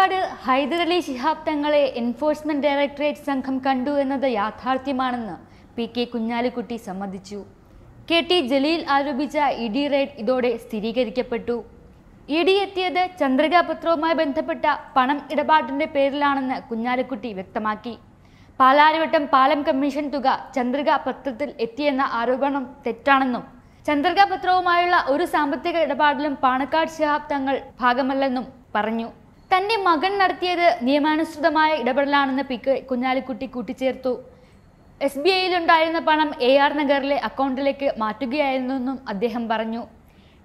പാലക്കാട് ഹൈദരലി ശിഹാബ് തങ്ങളെ enforcement directorate സംഘം കണ്ടു എന്നത് യാഥാർത്ഥ്യമാണെന്ന് പി കെ കുഞ്ഞാലിക്കുട്ടി സമ്മതിച്ചു കെ ടി ജലീൽ ആരോപിച്ച ഇ ഡി റെയ്ഡ് ഇതോടെ സ്ഥിരീകരിക്കപ്പെട്ടു ഇ ഡി എത്തിയത് ചന്ദ്രികാ പത്രവുമായി ബന്ധപ്പെട്ട പണം ഇടപാടിന്റെ പേരിലാണെന്ന് കുഞ്ഞാലിക്കുട്ടി വ്യക്തമാക്കി പാലാരിവട്ടം പാലം കമ്മീഷൻ തുക ചന്ദ്രിക പത്രത്തിൽ എത്തിയെന്ന ആരോപണം തെറ്റാണെന്നും ചന്ദ്രിക പത്രവുമായുള്ള ഒരു സാമ്പത്തിക ഇടപാടിലും പാണക്കാട് ശിഹാബ് തങ്ങൾ ഭാഗമല്ലെന്നും പറഞ്ഞു തന്റെ മകൻ നടത്തിയത് നിയമാനുസൃതമായ ഇടപെടലാണെന്ന് പി കെ കുഞ്ഞാലിക്കുട്ടി കൂട്ടിച്ചേർത്തു എസ് ബി ഉണ്ടായിരുന്ന പണം എ ആർ നഗറിലെ അക്കൗണ്ടിലേക്ക് മാറ്റുകയായിരുന്നെന്നും അദ്ദേഹം പറഞ്ഞു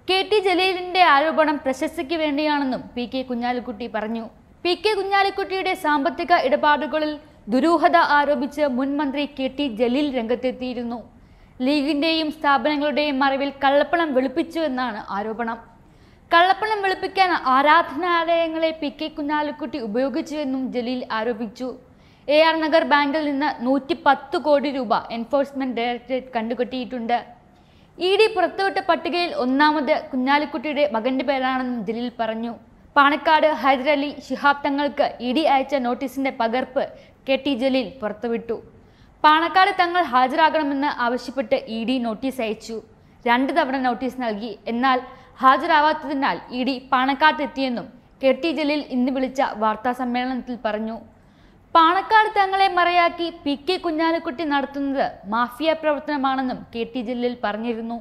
കെ ടി ജലീലിൻ്റെ ആരോപണം പ്രശസ്തിക്ക് വേണ്ടിയാണെന്നും പി കെ കുഞ്ഞാലിക്കുട്ടി പറഞ്ഞു പി കെ കുഞ്ഞാലിക്കുട്ടിയുടെ സാമ്പത്തിക ഇടപാടുകളിൽ ദുരൂഹത ആരോപിച്ച് മുൻ മന്ത്രി കെ ടി ജലീൽ രംഗത്തെത്തിയിരുന്നു ലീഗിൻ്റെയും സ്ഥാപനങ്ങളുടെയും മറവിൽ കള്ളപ്പണം എന്നാണ് ആരോപണം കള്ളപ്പണം വെളുപ്പിക്കാൻ ആരാധനാലയങ്ങളെ പി കെ കുഞ്ഞാലിക്കുട്ടി ഉപയോഗിച്ചുവെന്നും ജലീൽ ആരോപിച്ചു എ ആർ നഗർ ബാങ്കിൽ നിന്ന് നൂറ്റി പത്ത് കോടി രൂപ എൻഫോഴ്സ്മെന്റ് ഡയറക്ടറേറ്റ് കണ്ടുകെട്ടിയിട്ടുണ്ട് ഇ ഡി പുറത്തുവിട്ട പട്ടികയിൽ ഒന്നാമത് കുഞ്ഞാലിക്കുട്ടിയുടെ മകന്റെ പേരാണെന്നും ജലീൽ പറഞ്ഞു പാണക്കാട് ഹൈദരലി ശിഹാബ് തങ്ങൾക്ക് ഇ ഡി അയച്ച നോട്ടീസിന്റെ പകർപ്പ് കെ ടി ജലീൽ പുറത്തുവിട്ടു പാണക്കാട് തങ്ങൾ ഹാജരാകണമെന്ന് ആവശ്യപ്പെട്ട് ഇ ഡി നോട്ടീസ് അയച്ചു രണ്ട് തവണ നോട്ടീസ് നൽകി എന്നാൽ ഹാജരാവാത്തതിനാൽ ഇ ഡി പാണക്കാട്ടെത്തിയെന്നും കെ ടി ജലീൽ ഇന്ന് വിളിച്ച വാർത്താ സമ്മേളനത്തിൽ പറഞ്ഞു പാണക്കാട് തങ്ങളെ മറയാക്കി പി കെ കുഞ്ഞാലിക്കുട്ടി നടത്തുന്നത് മാഫിയ പ്രവർത്തനമാണെന്നും കെ ടി ജലീൽ പറഞ്ഞിരുന്നു